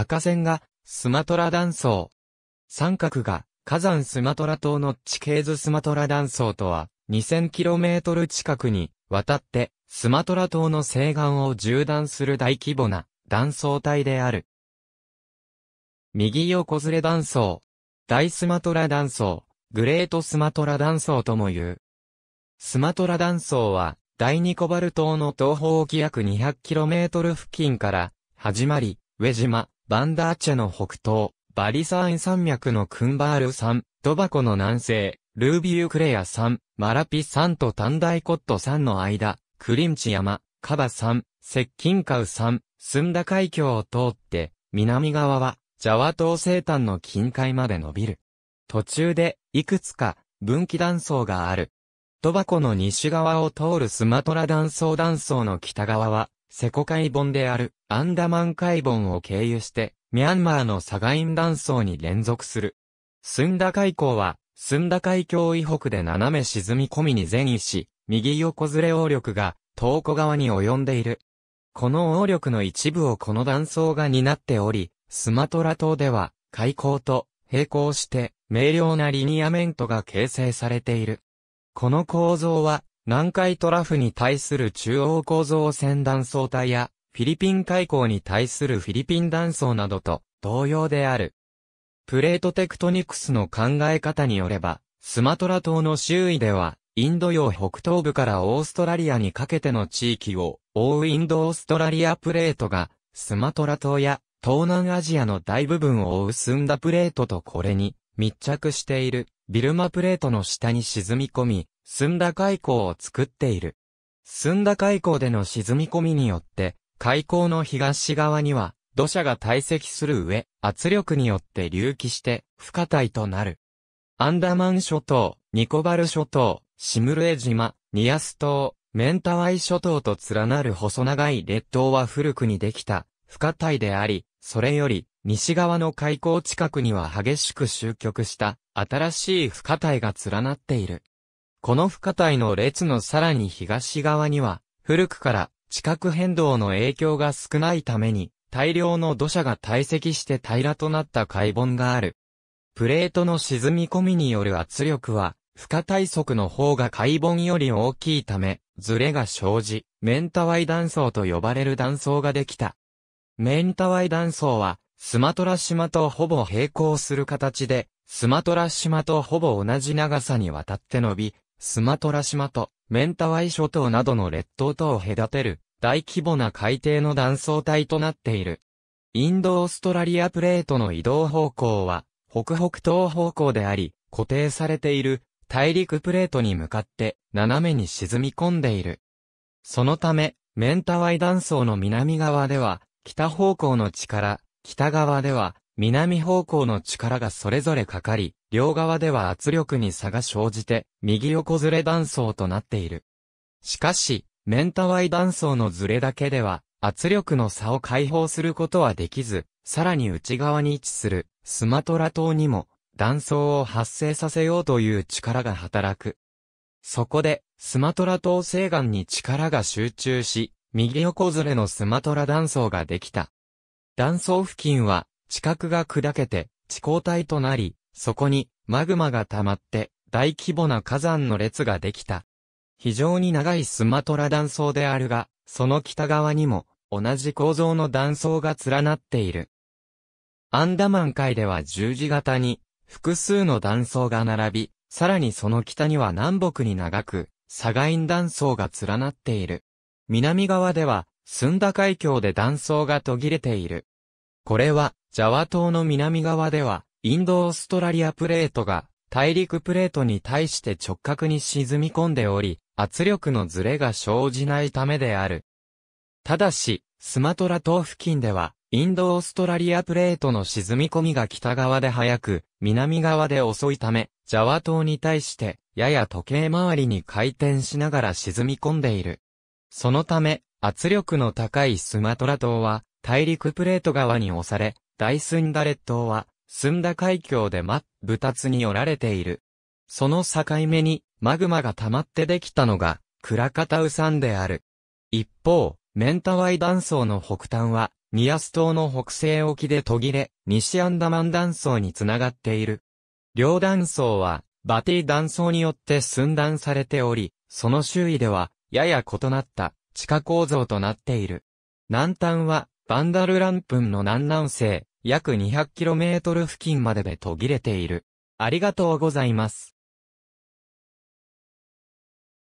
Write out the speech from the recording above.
赤線がスマトラ断層。三角が火山スマトラ島の地形図スマトラ断層とは 2000km 近くに渡ってスマトラ島の西岸を縦断する大規模な断層帯である。右横ずれ断層。大スマトラ断層。グレートスマトラ断層とも言う。スマトラ断層は第2。コバル島の東方沖約 200km 付近から始まり、上島、バンダーチェの北東、バリサーン山脈のクンバール山、ドバコの南西、ルービユクレア山、マラピ山とタンダイコット山の間、クリンチ山、カバ山、接近カウ山、スンダ海峡を通って、南側は、ジャワ島西端の近海まで伸びる。途中で、いくつか、分岐断層がある。トバコの西側を通るスマトラ断層断層の北側は、セコ海盆であるアンダマン海盆を経由して、ミャンマーのサガイン断層に連続する。スンダ海溝は、スンダ海峡以北で斜め沈み込みに前移し、右横ずれ応力が、東湖側に及んでいる。この応力の一部をこの断層が担っており、スマトラ島では、海溝と並行して、明瞭なリニアメントが形成されている。この構造は、南海トラフに対する中央構造線断層帯や、フィリピン海溝に対するフィリピン断層などと同様である。プレートテクトニクスの考え方によれば、スマトラ島の周囲では、インド洋北東部からオーストラリアにかけての地域を、覆うインドオーストラリアプレートが、スマトラ島や東南アジアの大部分を覆うスンプレートとこれに密着しているビルマプレートの下に沈み込み、澄んだ海溝を作っている。澄んだ海溝での沈み込みによって、海溝の東側には土砂が堆積する上、圧力によって隆起して不可体となる。アンダマン諸島、ニコバル諸島、シムルエ島、ニアス島、メンタワイ諸島と連なる細長い列島は古くにできた不可体であり、それより西側の海溝近くには激しく集局した新しい不可体が連なっている。この不可体の列のさらに東側には、古くから地殻変動の影響が少ないために、大量の土砂が堆積して平らとなった海盆がある。プレートの沈み込みによる圧力は、不可体側の方が海盆より大きいため、ズレが生じ、メンタワイ断層と呼ばれる断層ができた。メンタワイ断層は、スマトラ島とほぼ平行する形で、スマトラ島とほぼ同じ長さにわたって伸び、スマトラ島とメンタワイ諸島などの列島とを隔てる大規模な海底の断層帯となっている。インドオーストラリアプレートの移動方向は北北東方向であり、固定されている大陸プレートに向かって斜めに沈み込んでいる。そのため、メンタワイ断層の南側では、北方向の力、北側では、南方向の力がそれぞれかかり、両側では圧力に差が生じて、右横ずれ断層となっている。しかし、メンタワイ断層のずれだけでは、圧力の差を解放することはできず、さらに内側に位置する、スマトラ島にも、断層を発生させようという力が働く。そこで、スマトラ島西岸に力が集中し、右横ずれのスマトラ断層ができた。断層付近は、地殻が砕けて、地高帯となり、そこに、マグマが溜まって、大規模な火山の列ができた。非常に長いスマトラ断層であるが、その北側にも、同じ構造の断層が連なっている。アンダマン海では十字型に、複数の断層が並び、さらにその北には南北に長く、サガイン断層が連なっている。南側では、スンダ海峡で断層が途切れている。これは、ジャワ島の南側では、インドオーストラリアプレートが大陸プレートに対して直角に沈み込んでおり、圧力のずれが生じないためである。ただし、スマトラ島付近では、インドオーストラリアプレートの沈み込みが北側で早く、南側で遅いため、ジャワ島に対して、やや時計回りに回転しながら沈み込んでいる。そのため、圧力の高いスマトラ島は、大陸プレート側に押され、大スンダレッ島は、澄んだ海峡で真っ二つに折られている。その境目にマグマが溜まってできたのが、クラカタウ山である。一方、メンタワイ断層の北端は、ニアス島の北西沖で途切れ、西アンダマン断層につながっている。両断層は、バティ断層によって寸断されており、その周囲では、やや異なった地下構造となっている。南端は、バンダルランプンの南南西、約 200km 付近までで途切れている。ありがとうございます。